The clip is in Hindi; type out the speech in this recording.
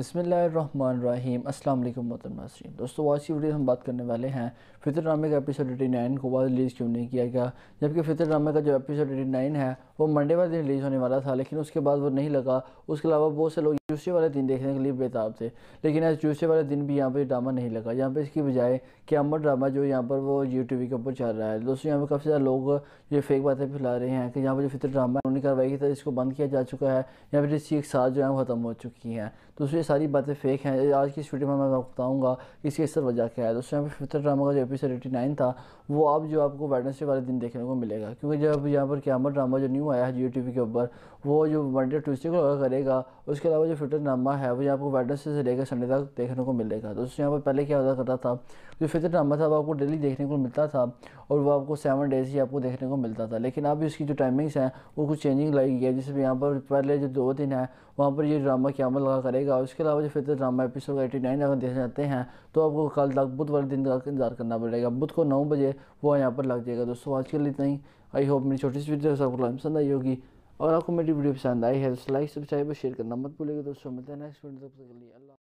बसमीम असल मोहतर नासरीन दोस्तों आज की वीडियो हम बात करने वाले हैं फितर फितरनामे का एपिसोड एटी नाइन को बाद रिलीज़ क्यों नहीं किया गया जबकि फ़ितर नामे का जो एपिसोड एटी नाइन है वो मंडे वाले दिन रिलीज़ होने वाला था लेकिन उसके बाद वो नहीं लगा उसके अलावा बहुत से लोग ट्यूसडे वाले दिन देखने के लिए बेताब थे लेकिन आज ट्यूसडे वाले दिन भी यहाँ पर ड्रामा नहीं लगा यहाँ पर इसकी बजाय क्या ड्रामा जो यहाँ पर वो यू के ऊपर चल रहा है दोस्तों यहाँ पर काफ़ी सारे लोग ये फेक बातें फैला रहे हैं कि यहाँ पर जो फितर ड्रामा है उन्होंने कार्रवाई की तरह तो इसको बंद किया जा चुका है यहाँ पर इसकी एक साथ जो है वो ख़त्म हो चुकी हैं दोस्तों ये सारी बातें फेक हैं आज की इस वीडियो में मैं आपको बताऊँगा कि इसकी असल वजह क्या है दोस्तों यहाँ पर फितर ड्रामा का जो एपिसोड एटी नाइन था वो अब जो आपको वेडनेसडे वाले दिन देखने को मिलेगा क्योंकि जब यहाँ पर क्या ड्रामा जो न्यू न्यू आया है जियो टी के ऊपर वो जो मंडे ट्यूजडे को लगा करेगा उसके अलावा जो फितर नामा है वो आपको वेडनेसडे से लेकर संडे तक देखने को मिलेगा दोस्तों यहाँ पर पहले क्या होता करता था जो फितर नामा था वो आपको डेली देखने को मिलता था और वो आपको सेवन डेज ही आपको देखने को मिलता था लेकिन अभी उसकी जो टाइमिंग्स हैं वो कुछ चेंजिंग लाई गई है जिसमें यहाँ पर पहले जो दो दिन है वहाँ पर ये ड्रामा क्या मतलब लगा करेगा उसके अलावा जो Fitoor drama episode eighty nine अगर देखना जाते हैं तो आपको कल तक बुध वाले दिन का इंतजार करना पड़ेगा बुध को नौ बजे वो यहाँ पर लग जाएगा दोस्तों आज के लिए इतना ही आई होप मेरी छोटी सी वीडियो आपको पसंद आई होगी और आपको मेरी वीडियो पसंद आई है तो लाइक सब्सक्राइब और शेयर करना मत भूलेगा दोस्तों मिलते हैं नेक्स्ट वीडियो तब तक के लिए अल्लाह